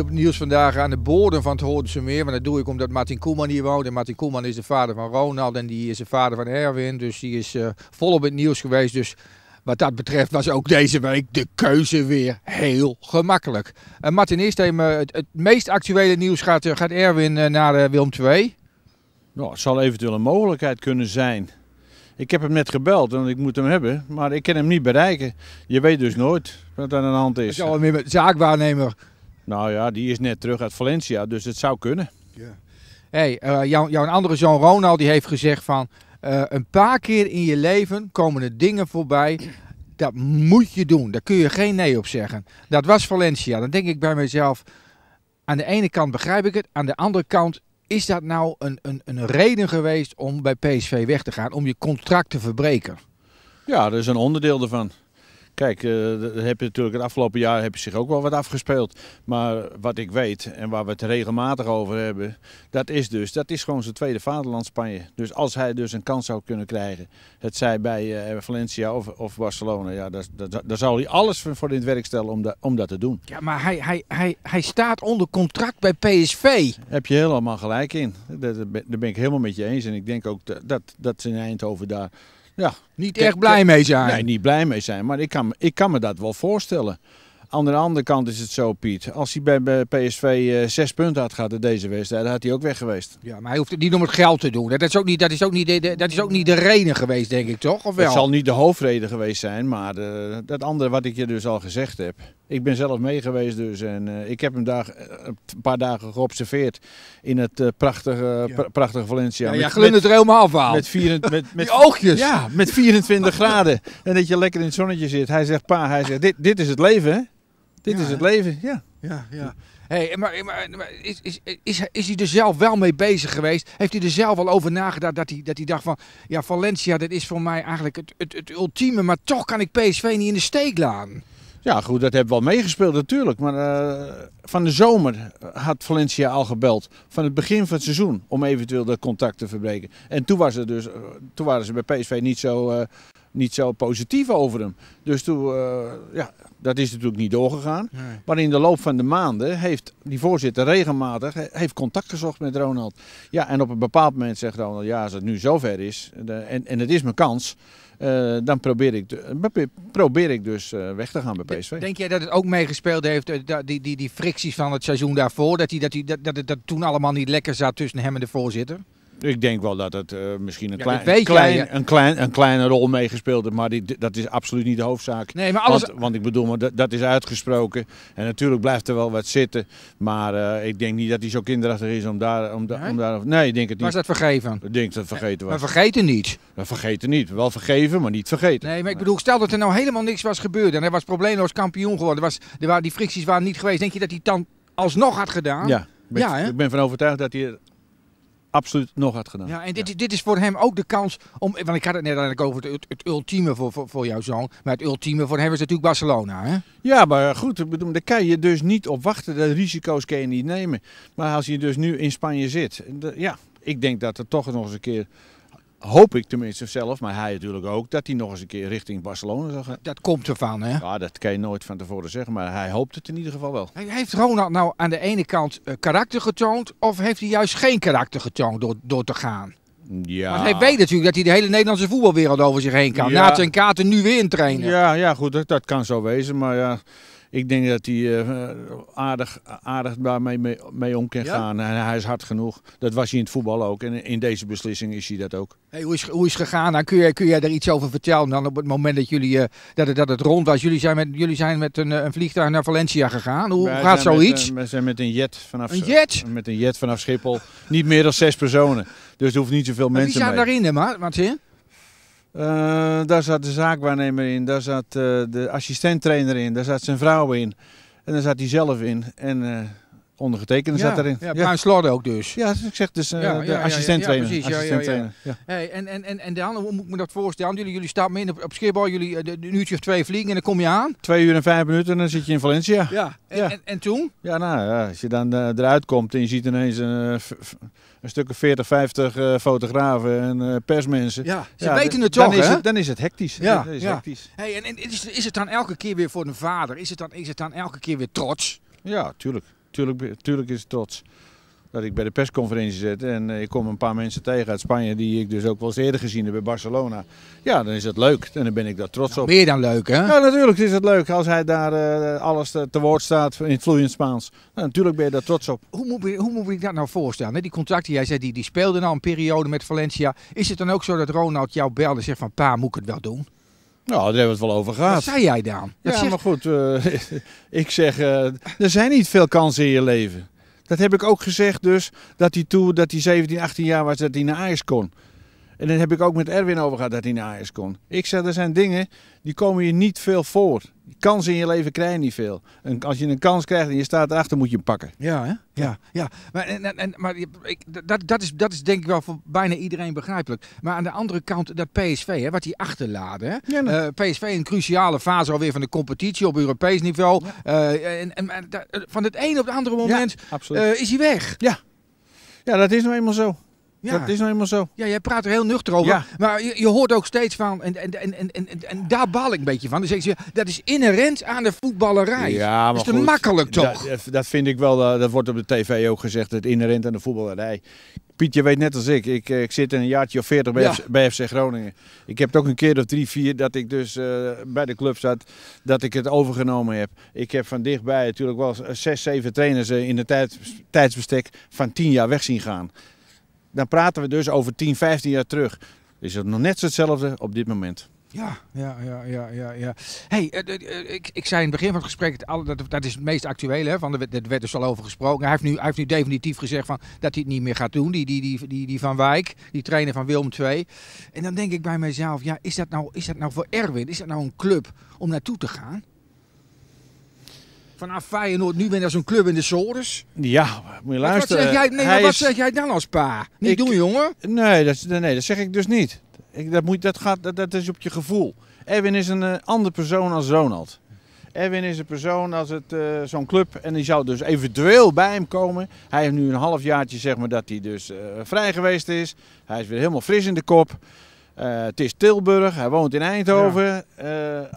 op nieuws vandaag aan de boorden van het Hoordense Meer. Maar dat doe ik omdat Martin Koeman hier woont. En Martin Koeman is de vader van Ronald en die is de vader van Erwin. Dus die is uh, vol het nieuws geweest. Dus wat dat betreft was ook deze week de keuze weer heel gemakkelijk. En Martin, eerst even, eh, het, meest actuele nieuws gaat, eh, gaat Erwin naar Wilm 2. Nou, het zal eventueel een mogelijkheid kunnen zijn. Ik heb hem net gebeld, en ik moet hem hebben, maar ik kan hem niet bereiken. Je weet dus nooit wat er aan de hand is. Het zal meer met zaakwaarnemer nou ja, die is net terug uit Valencia, dus het zou kunnen. Ja. Hey, eh, jou, jouw andere zoon Ronald die heeft gezegd van... Eh, een paar keer in je leven komen er dingen voorbij. Dat moet je doen. Daar kun je geen nee op zeggen. Dat was Valencia. Dan denk ik bij mezelf... Aan de ene kant begrijp ik het. Aan de andere kant is dat nou een, een, een reden geweest om bij PSV weg te gaan? Om je contract te verbreken? Ja, dat is een onderdeel ervan. Kijk, uh, heb je natuurlijk het afgelopen jaar heb je zich ook wel wat afgespeeld. Maar wat ik weet en waar we het regelmatig over hebben, dat is dus, dat is gewoon zijn tweede vaderland Spanje. Dus als hij dus een kans zou kunnen krijgen, het zij bij eh, Valencia of, of, Barcelona, ja, daar, daar, daar zal hij alles voor, in het werk stellen om, da, om dat te doen. Ja, maar hij, hij, hij, hij staat onder contract bij PSV. Heb je helemaal gelijk in. Daar ben ik helemaal met je eens. En ik denk ook dat, dat ze in Eindhoven daar ja, niet erg echt blij mee zijn. Nee, niet blij mee zijn. Maar ik kan, ik kan me dat wel voorstellen. Aan de andere kant is het zo, Piet. Als hij bij PSV eh, zes punten had gehad in deze wedstrijd, dan had hij ook weg geweest. Ja, maar hij hoeft het niet om het geld te doen. Dat is ook niet, dat is ook niet, de, dat is ook niet de reden geweest, denk ik, toch? Of wel? Het zal niet de hoofdreden geweest zijn, maar eh, dat andere wat ik je dus al gezegd heb. Ik ben zelf mee geweest dus en eh, ik heb hem daar eh, een paar dagen geobserveerd in het eh, prachtige, prachtige Valencia. Ja, ja het er helemaal af Met, met, met, oogjes. Ja, met 24 graden en dat je lekker in het zonnetje zit. Hij zegt pa, hij zegt dit, dit is het leven hè. Dit is het leven, ja. Ja, ja. Hey, maar, maar, is, is, is, is, hij er zelf wel mee bezig geweest? Heeft hij er zelf al over nagedacht dat hij, dat hij dacht van... Ja, Valencia, dat is voor mij eigenlijk het, het, het ultieme, maar toch kan ik PSV niet in de steek laten. Ja, goed, dat hebben we al meegespeeld natuurlijk. Maar eh, van de zomer had Valencia al gebeld. Van het begin van het seizoen om eventueel dat contact te verbreken. En toen, was het dus, eh, toen waren ze bij PSV niet zo, eh, niet zo positief over hem. Dus toen, eh, ja, dat is natuurlijk niet doorgegaan. Maar in de loop van de maanden heeft die voorzitter regelmatig heeft contact gezocht met Ronald. Ja, en op een bepaald moment zegt Ronald, ja, als het nu zover is en, en het is mijn kans... Eh, dan probeer ik, probeer ik dus eh, weg te gaan bij PSV. Denk jij dat het ook meegespeeld heeft, die, die, die fricties van het seizoen daarvoor, dat, die, dat, die, dat, dat, toen allemaal niet lekker zat tussen hem en de voorzitter? Ik denk wel dat het eh, misschien een, klein, een, klein, een kleine rol meegespeeld heeft, maar dat is absoluut niet de hoofdzaak. Nee, maar alles... want, ik bedoel, maar dat, dat is uitgesproken. En natuurlijk blijft er wel wat zitten, maar eh, ik denk niet dat hij zo kinderachtig is om daar... Om, da, om daar nee, ik denk het niet. Was dat vergeven? Ik denk dat het vergeten was. Maar vergeten niet? We vergeten niet. Wel vergeven, maar niet vergeten. Nee, maar ik bedoel, stel dat er nou helemaal niks was gebeurd en hij was probleemloos kampioen geworden. Was, er waren, die fricties waren niet geweest. Denk je dat hij dan alsnog had gedaan? Ja. Ik ben, ja, ik ben van overtuigd dat hij absoluut nog had gedaan. Ja, en dit, dit is voor hem ook de kans om. Want ik had het net eigenlijk over het, het ultieme voor, voor, voor, jouw zoon. Maar het ultieme voor hem is natuurlijk Barcelona. Hè? Ja, maar goed, daar kan je dus niet op wachten. De risico's kan je niet nemen. Maar als je dus nu in Spanje zit, ja, ik denk dat er toch nog eens een keer hoop ik tenminste zelf, maar hij natuurlijk ook, dat hij nog eens een keer richting Barcelona zal gaan. Dat komt ervan, hè? Ja, dat kan je nooit van tevoren zeggen, maar hij hoopt het in ieder geval wel. Heeft Ronald nou aan de ene kant eh, karakter getoond, of heeft hij juist geen karakter getoond door, door te gaan? Ja. Want hij weet natuurlijk dat hij de hele Nederlandse voetbalwereld over zich heen kan. Ja. Na zijn kaarten nu weer in trainen. Ja, ja goed, dat, dat kan zo wezen, maar ja ik denk dat hij uh, aardig, aardig mee, mee om kan gaan. hij is hard genoeg. Dat was hij in het voetbal ook. En in deze beslissing is hij dat ook. Hey, hoe, is, hoe is het gegaan? Nou, kun, jij, kun jij daar iets over vertellen? Dan op het moment dat, jullie, eh, dat, het, dat het rond was. Jullie zijn met, jullie zijn met een, eh, een vliegtuig naar Valencia gegaan. Hoe gaat zoiets? we zijn met een jet vanaf, Met een jet vanaf Schiphol. niet meer dan zes personen. Dus er hoeft niet zoveel mensen mensen wie zijn mee. daarin, hè, Martin? Eh, daar zat de zaakwaarnemer in, daar zat uh, de assistenttrainer in, daar zat zijn vrouw in en daar zat hij zelf in. En, eh, Ondergetekende ja, zat erin. Ja, ja. Slorde ook dus. Ja, dus ik zeg dus eh, de assistent-trainer. Ja, hey, en, en, en, en dan, hoe moet ik me dat voorstellen? Jullie, jullie staan in op, Schiphol, jullie een eh, uurtje of twee vliegen en dan kom je aan? Twee uur en vijf minuten en dan zit je in Valencia. Ja, en, en, toen? Ja, nou ja, als je dan eh, eruit komt en je ziet ineens een, een stuk 40, 50 fotografen en persmensen. Ja, ze weten het toch, dan Is het, dan is het hectisch. Ja, is hectisch. Hey, en, en is, is het dan elke keer weer voor een vader, is het dan, is het dan elke keer weer trots? Ja, tuurlijk. Tuurlijk, tuurlijk is het trots dat ik bij de persconferentie zit en eh, ik kom een paar mensen tegen uit Spanje die ik dus ook wel eens eerder gezien heb bij Barcelona. Ja, dan is het leuk en dan ben ik daar trots op. Meer dan leuk, hè? Ja, natuurlijk is het leuk als hij daar eh, alles eh, te woord staat in het vloeiend Spaans. natuurlijk ben je daar trots op. Hoe moet, hoe moet ik dat nou voorstellen? Hè? Die contracten, jij zei die, die speelde nou een periode met Valencia. Is het dan ook zo dat Ronald jou belde en zegt van pa, moet ik het wel doen? Nou, daar hebben we het wel over gehad. Wat zei jij dan? ja, maar goed, eh, ik zeg, eh, er zijn niet veel kansen in je leven. Dat heb ik ook gezegd dus, dat hij toen, dat hij 17, 18 jaar was, dat hij naar Ajax kon. En daar heb ik ook met Erwin over gehad dat hij naar Ajax kon. Ik zeg, er zijn dingen die komen je niet veel voor. Kansen in je leven krijg je niet veel. En als je een kans krijgt en je staat erachter, moet je hem pakken. Ja, hè? ja, ja. Maar, en, en, maar ik, dat, dat, is, dat is denk ik wel voor bijna iedereen begrijpelijk. Maar aan de andere kant, dat PSV, hè, wat die achterladen. Hè? Ja, eh, PSV een cruciale fase alweer van de competitie op Europees niveau. Eh, en, en, van het een op het andere moment eh, is hij weg. Ja. ja, dat is nou eenmaal zo. Ja. Dat is nou helemaal zo. Ja, jij praat er heel nuchter over. Maar je, je, hoort ook steeds van, en, en, en, en, en, en daar baal ik een beetje van. dat is inherent aan de voetballerij. Ja, maar dat is te makkelijk toch? Dat, dat, vind ik wel, dat wordt op de tv ook gezegd, het inherent aan de voetballerij. Piet, je weet net als ik, ik, eh, ik zit in een jaartje of 40 bij, FC, bij FC Groningen. Ik heb het ook een keer of drie, vier dat ik dus eh, bij de club zat, dat ik het overgenomen heb. Ik heb van dichtbij natuurlijk wel eh, zes, zeven trainers in de tijd, tijdsbestek van tien jaar weg zien gaan dan praten we dus over 10, 15 jaar terug. Is het nog net hetzelfde op dit moment? Ja, ja, ja, ja, ja. ja. hey, eh, eh, eh, ik, ik zei in het begin van het gesprek, dat, dat is het meest actuele, hè, van er werd dus al over gesproken. Hij heeft nu, hij heeft nu definitief gezegd van, dat hij het niet meer gaat doen, die, die, die, die, die Van Wijk, die trainer van Wilm II. En dan denk ik bij mezelf, ja, is dat nou, is dat nou voor Erwin, is dat nou een club om naartoe te gaan? Vanaf Feyenoord, nu ben je zo'n club in de Sores. Ja, moet je luisteren. Wat, zeg jij, nee, wat zeg jij dan als pa? Niet ik... doen, jongen. Nee dat, nee, dat zeg ik dus niet. Ik, dat, moet, dat, gaat, dat, dat is op je gevoel. Erwin is een uh, ander persoon als Ronald. Erwin is een persoon als het eh, zo'n club en die zou dus eventueel bij hem komen. Hij heeft nu een halfjaartje zeg maar dat hij dus eh, vrij geweest is. Hij is weer helemaal fris in de kop. Uh, het is Tilburg, hij woont in Eindhoven.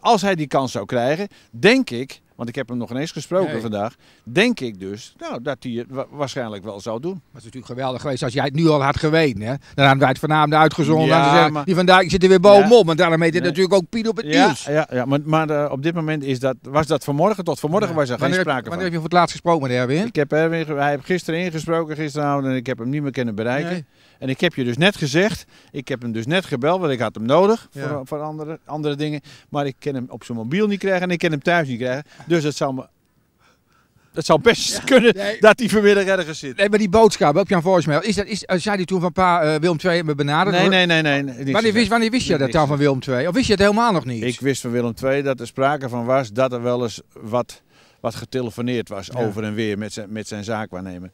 als hij die kans zou krijgen, denk ik want ik heb hem nog ineens gesproken vandaag, denk ik dus nou, dat hij het waarschijnlijk wel zou doen. Maar het is natuurlijk geweldig geweest als jij het nu al had geweten. Hè? Dan hadden wij het vanavond uitgezonden. en Die vandaag zit er weer bovenop, want daarom heet het natuurlijk ook Piet op het ja, nieuws. Ja, ja maar, maar eh, op dit moment is dat, was dat vanmorgen, tot vanmorgen was er geen wanneer, sprake wanneer van. Wanneer heb je voor het laatst gesproken met Erwin? Ik heb Erwin, hij heeft gisteren ingesproken, gisteravond, en ik heb hem niet meer kunnen bereiken. En ik heb je dus net gezegd, ik heb hem dus net gebeld, want ik had hem nodig voor, voor andere, andere dingen. Maar ik kan hem op zijn mobiel niet krijgen en ik kan hem thuis niet krijgen. Dus het zou, me, het zou best kunnen nee. dat hij vanmiddag ergens zit. Nee, maar die boodschap op Jan voicemail, is dat, is, eh, zei die toen van pa uh, Willem II me benaderd? Nee, nee, nee. nee, wanneer, wist, wanneer wist je dat dan van Willem II? Of wist je het helemaal nog niet? Ik wist van Willem II dat er sprake van was dat er wel eens wat, wat getelefoneerd was over en weer met zijn, met zijn zaakwaarnemer.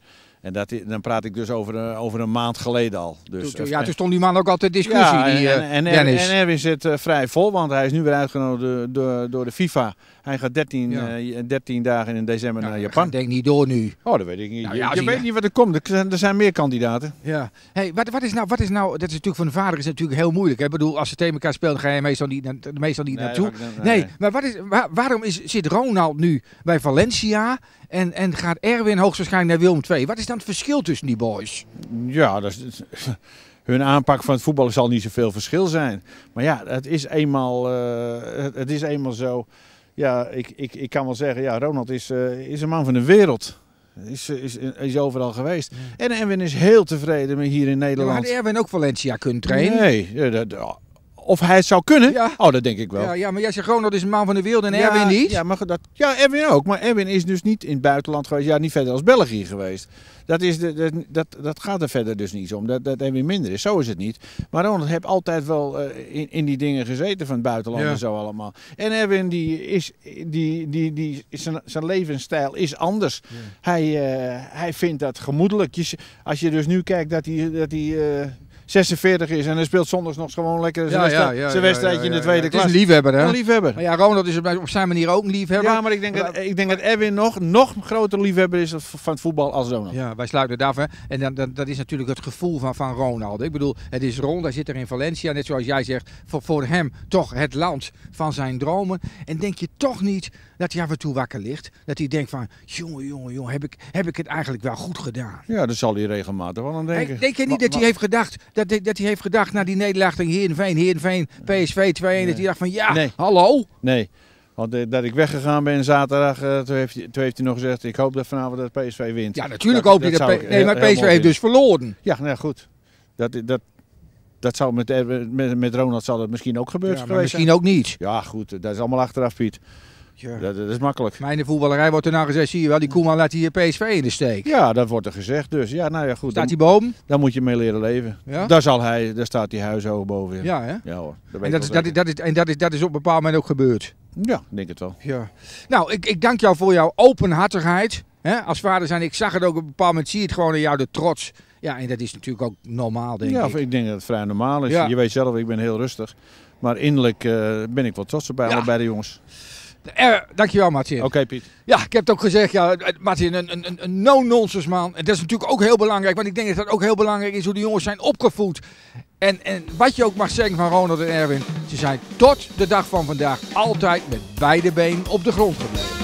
En dat, dan praat ik dus over een, over een maand geleden al. Dus, ja, toen stond die man ook altijd discussie. die, en, eh, en, Dennis. en Erwin zit eh, vrij vol, want hij is nu weer uitgenodigd door, door de FIFA. Hij gaat 13, 13 eh, dagen in december naar Japan. Ik denk niet door nu. Oh, dat weet ik niet. Nou ja, je, weet niet wat er komt. Er, zijn, meer kandidaten. Ja. Hey, wat, wat, is nou, wat is nou, dat is natuurlijk voor een vader is natuurlijk heel moeilijk. Hè? Ik bedoel, als ze tegen elkaar spelen, ga je meestal niet, meestal niet nee, naartoe. nee. maar wat is, waarom is, zit Ronald nu bij Valencia? En, en gaat Erwin hoogstwaarschijnlijk naar Willem II. Wat is dan het verschil tussen die boys? Ja, dat hun aanpak van het voetballen zal niet zoveel verschil zijn. Maar ja, het is eenmaal, eh, het, is eenmaal zo. Ja, ik, ik, ik kan wel zeggen, ja, Ronald is, eh, is een man van de wereld. Is, is, is overal geweest. En Erwin is heel tevreden met hier in Nederland. had Erwin ook Valencia kunnen trainen? Nee, dat, oh, of hij het zou kunnen? Oh, dat denk ik wel. Ja, ja maar jij zegt gewoon dat is een man van de wereld en ja, Erwin niet. Ja, maar dat, ja, Erwin ook. Maar Erwin is dus niet in het buitenland geweest. Ja, niet verder als België geweest. Dat, is de, dat, dat gaat er verder dus niet om. Dat, dat Erwin minder is. Zo is het niet. Maar Ronald heeft altijd wel eh, in, in die dingen gezeten van het buitenland en zo allemaal. En Erwin, die is, die, die, die, zijn, zijn levensstijl is anders. Hij, eh, hij vindt dat gemoedelijk. als je dus nu kijkt dat hij... Dat hij eh, 46 is en hij speelt zondags nog gewoon lekker zijn, ja, ja, ja, wedstrijdje in de tweede klas. Is een liefhebber, hè? Een liefhebber. Maar ja, Ronald is op zijn manier ook een liefhebber. Ja, maar ik denk, dat, ik denk dat Edwin nog, nog groter liefhebber is van het voetbal als Ronald. Ja, wij sluiten daarvan. En dan, dan, dat is natuurlijk het gevoel van, van Ronald. Ik bedoel, het is rond, hij zit er in Valencia. Net zoals jij zegt, voor, voor hem toch het land van zijn dromen. En denk je toch niet dat hij af en toe wakker ligt? Dat hij denkt van, jongen, jongen, jongen, heb ik, heb ik het eigenlijk wel goed gedaan? Ja, dat zal hij regelmatig wel aan denken. Denk je niet dat hij heeft gedacht dat, hij, dat hij heeft gedacht naar die nederlaag tegen Heerenveen, Veen, PSV 2-1, nee. dat hij dacht van ja, hallo? Nee, want eh, dat ik weggegaan ben zaterdag, eh, toen, heeft, toen, heeft, hij nog gezegd, ik hoop dat vanavond dat PSV wint. Ja, natuurlijk hoop je dat, PSV, Nee, eh, maar PSV heeft dus verloren. Ja, nou goed. Dat, dat, dat zou met, met, met Ronald zal dat misschien ook gebeurd zijn. Misschien ook niet. Ja, goed, dat is allemaal achteraf, Piet. Ja. Dat, is makkelijk. Maar in de voetballerij wordt er nou gezegd, zie je wel, die Koeman laat hier PSV in de steek. Ja, dat wordt er gezegd. Dus ja, nou ja, goed. Staat die boom? Daar moet je mee leren leven. Ja? Daar, zal hij, daar staat die huis bovenin. Ja, hè? Ja hoor. en dat is, dat, is, en dat is, dat is op een bepaald moment ook gebeurd. Ja, denk het wel. Ja. Nou, ik, ik dank jou voor jouw openhartigheid. Als vader zijn, ik zag het ook op een bepaald moment, zie je het gewoon in jou, de trots. Ja, en dat is natuurlijk ook normaal, denk ik. Ja, ik denk dat het vrij normaal is. Ja. Je weet zelf, ik ben heel rustig. Maar innerlijk eh, ben ik wel trots op bij allebei de jongens. Er, eh, dankjewel, Martin. Oké, Piet. Ja, ik heb het ook gezegd. Ja, eh, Martin, een, een, een no-nonsense man. En dat is natuurlijk ook heel belangrijk. Want ik denk dat het ook heel belangrijk is hoe die jongens zijn opgevoed. En, en wat je ook mag zeggen van Ronald en Erwin. Ze zijn tot de dag van vandaag altijd met beide benen op de grond gebleven.